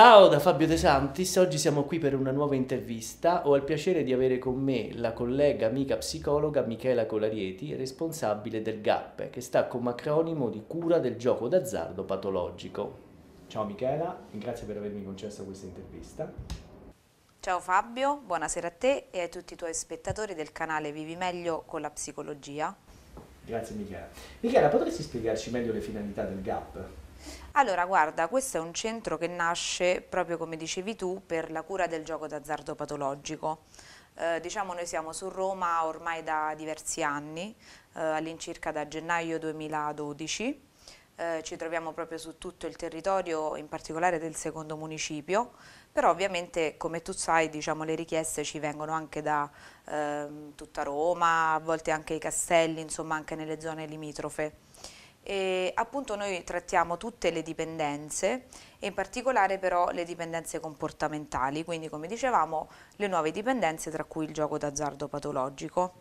Ciao da Fabio De Santis, oggi siamo qui per una nuova intervista. Ho il piacere di avere con me la collega amica psicologa Michela Colarieti, responsabile del GAP, che sta come acronimo di cura del gioco d'azzardo patologico. Ciao Michela, grazie per avermi concesso questa intervista. Ciao Fabio, buonasera a te e a tutti i tuoi spettatori del canale Vivi meglio con la psicologia. Grazie Michela. Michela, potresti spiegarci meglio le finalità del GAP? Allora, guarda, questo è un centro che nasce, proprio come dicevi tu, per la cura del gioco d'azzardo patologico. Eh, diciamo noi siamo su Roma ormai da diversi anni, eh, all'incirca da gennaio 2012. Eh, ci troviamo proprio su tutto il territorio, in particolare del secondo municipio, però ovviamente come tu sai diciamo, le richieste ci vengono anche da ehm, tutta Roma, a volte anche i castelli, insomma anche nelle zone limitrofe. E appunto noi trattiamo tutte le dipendenze e in particolare però le dipendenze comportamentali, quindi come dicevamo le nuove dipendenze tra cui il gioco d'azzardo patologico.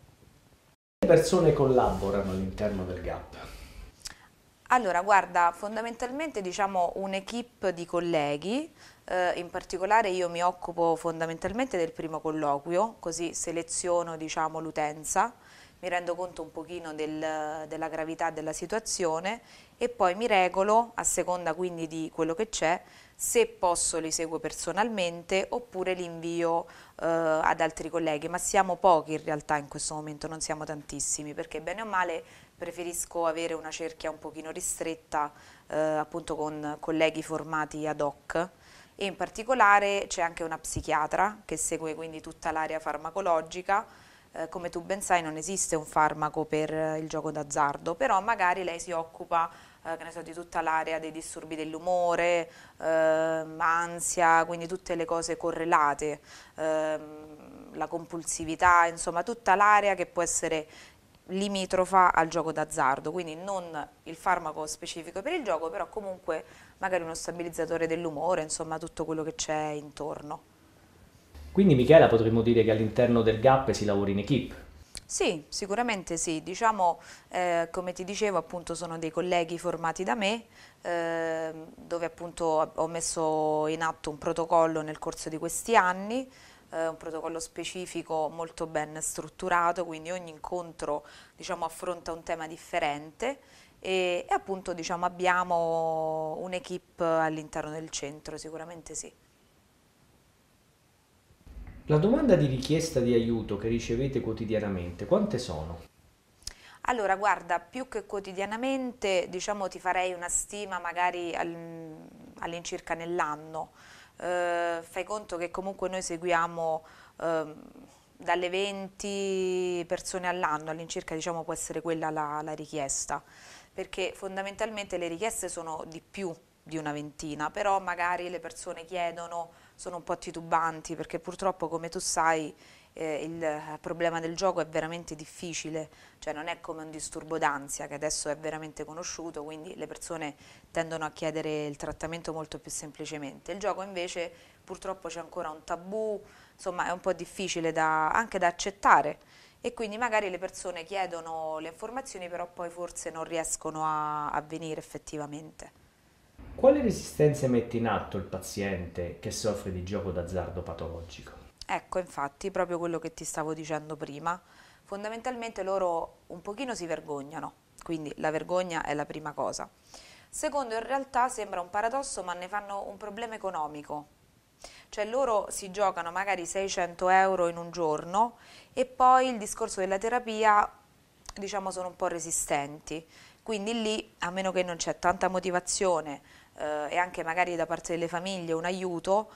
Le persone collaborano all'interno del GAP? Allora, guarda, fondamentalmente diciamo un'equipe di colleghi, eh, in particolare io mi occupo fondamentalmente del primo colloquio, così seleziono diciamo l'utenza mi rendo conto un pochino del, della gravità della situazione e poi mi regolo a seconda quindi di quello che c'è, se posso li seguo personalmente oppure li invio eh, ad altri colleghi, ma siamo pochi in realtà in questo momento, non siamo tantissimi, perché bene o male preferisco avere una cerchia un pochino ristretta eh, appunto con colleghi formati ad hoc e in particolare c'è anche una psichiatra che segue quindi tutta l'area farmacologica eh, come tu ben sai non esiste un farmaco per eh, il gioco d'azzardo, però magari lei si occupa eh, so, di tutta l'area dei disturbi dell'umore, ehm, ansia, quindi tutte le cose correlate, ehm, la compulsività, insomma tutta l'area che può essere limitrofa al gioco d'azzardo, quindi non il farmaco specifico per il gioco, però comunque magari uno stabilizzatore dell'umore, insomma tutto quello che c'è intorno. Quindi Michela potremmo dire che all'interno del GAP si lavora in equip. Sì, sicuramente sì, diciamo eh, come ti dicevo appunto sono dei colleghi formati da me eh, dove appunto ho messo in atto un protocollo nel corso di questi anni eh, un protocollo specifico molto ben strutturato, quindi ogni incontro diciamo, affronta un tema differente e, e appunto diciamo, abbiamo un'equipe all'interno del centro, sicuramente sì. La domanda di richiesta di aiuto che ricevete quotidianamente, quante sono? Allora, guarda, più che quotidianamente, diciamo ti farei una stima magari all'incirca nell'anno. Eh, fai conto che comunque noi seguiamo eh, dalle 20 persone all'anno, all'incirca diciamo può essere quella la, la richiesta, perché fondamentalmente le richieste sono di più, di una ventina, però magari le persone chiedono, sono un po' titubanti perché purtroppo come tu sai eh, il problema del gioco è veramente difficile, cioè non è come un disturbo d'ansia che adesso è veramente conosciuto, quindi le persone tendono a chiedere il trattamento molto più semplicemente. Il gioco invece purtroppo c'è ancora un tabù, insomma è un po' difficile da, anche da accettare e quindi magari le persone chiedono le informazioni però poi forse non riescono a, a venire effettivamente. Quale resistenze mette in atto il paziente che soffre di gioco d'azzardo patologico? Ecco, infatti, proprio quello che ti stavo dicendo prima, fondamentalmente loro un pochino si vergognano, quindi la vergogna è la prima cosa. Secondo, in realtà sembra un paradosso, ma ne fanno un problema economico. Cioè loro si giocano magari 600 euro in un giorno e poi il discorso della terapia, diciamo, sono un po' resistenti. Quindi lì, a meno che non c'è tanta motivazione, eh, e anche magari da parte delle famiglie un aiuto,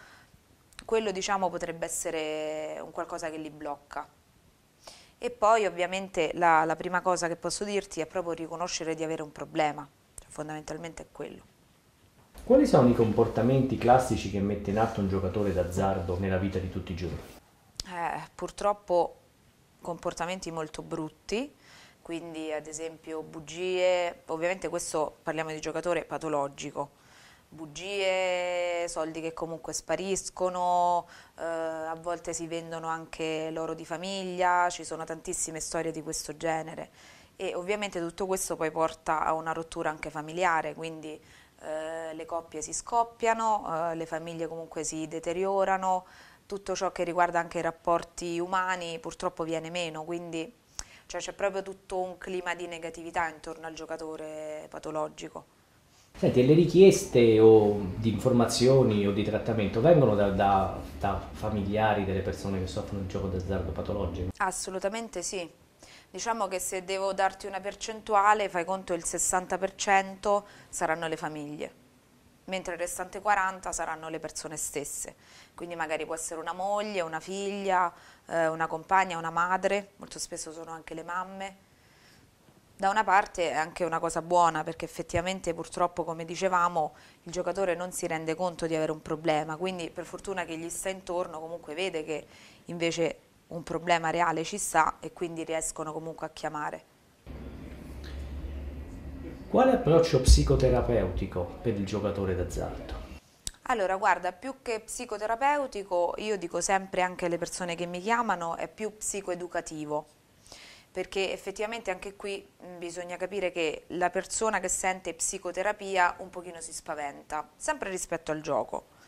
quello diciamo potrebbe essere un qualcosa che li blocca. E poi ovviamente la, la prima cosa che posso dirti è proprio riconoscere di avere un problema, cioè, fondamentalmente è quello. Quali sono i comportamenti classici che mette in atto un giocatore d'azzardo nella vita di tutti i giorni? Eh, purtroppo comportamenti molto brutti, quindi ad esempio bugie, ovviamente questo parliamo di giocatore patologico, bugie, soldi che comunque spariscono, eh, a volte si vendono anche loro di famiglia, ci sono tantissime storie di questo genere e ovviamente tutto questo poi porta a una rottura anche familiare, quindi eh, le coppie si scoppiano, eh, le famiglie comunque si deteriorano, tutto ciò che riguarda anche i rapporti umani purtroppo viene meno, quindi cioè c'è cioè, proprio tutto un clima di negatività intorno al giocatore patologico. Senti, le richieste o di informazioni o di trattamento vengono da, da, da familiari delle persone che soffrono di gioco d'azzardo patologico? Assolutamente sì. Diciamo che se devo darti una percentuale, fai conto il 60% saranno le famiglie, mentre il restante 40% saranno le persone stesse. Quindi magari può essere una moglie, una figlia, eh, una compagna, una madre, molto spesso sono anche le mamme da una parte è anche una cosa buona perché effettivamente purtroppo come dicevamo il giocatore non si rende conto di avere un problema, quindi per fortuna che gli sta intorno comunque vede che invece un problema reale ci sta e quindi riescono comunque a chiamare. Quale approccio psicoterapeutico per il giocatore d'azzardo? Allora, guarda, più che psicoterapeutico, io dico sempre anche alle persone che mi chiamano, è più psicoeducativo perché effettivamente anche qui bisogna capire che la persona che sente psicoterapia un pochino si spaventa, sempre rispetto al gioco.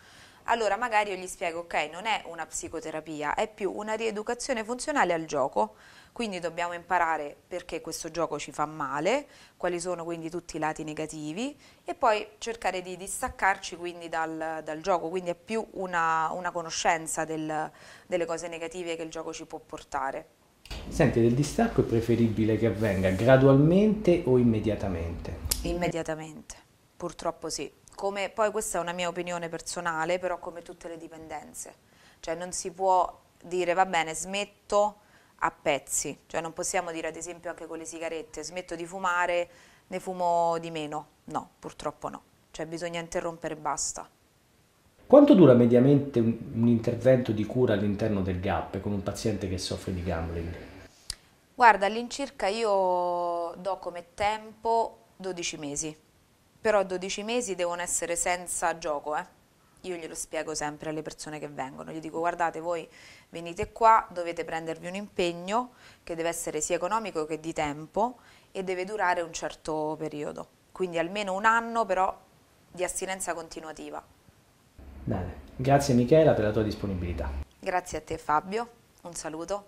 Allora magari io gli spiego, ok, non è una psicoterapia, è più una rieducazione funzionale al gioco, quindi dobbiamo imparare perché questo gioco ci fa male, quali sono quindi tutti i lati negativi e poi cercare di distaccarci quindi dal, dal gioco, quindi è più una, una conoscenza del, delle cose negative che il gioco ci può portare. Senti, del distacco è preferibile che avvenga gradualmente o immediatamente? Immediatamente, purtroppo sì. Come, poi questa è una mia opinione personale, però come tutte le dipendenze. Cioè non si può dire va bene, smetto a pezzi. Cioè non possiamo dire ad esempio anche con le sigarette, smetto di fumare, ne fumo di meno. No, purtroppo no. Cioè bisogna interrompere e basta. Quanto dura mediamente un, un intervento di cura all'interno del GAP con un paziente che soffre di gambling? Guarda, all'incirca io do come tempo 12 mesi, però 12 mesi devono essere senza gioco, eh io glielo spiego sempre alle persone che vengono, gli dico guardate voi venite qua, dovete prendervi un impegno che deve essere sia economico che di tempo e deve durare un certo periodo, quindi almeno un anno però di astinenza continuativa. Bene, grazie Michela per la tua disponibilità. Grazie a te Fabio, un saluto.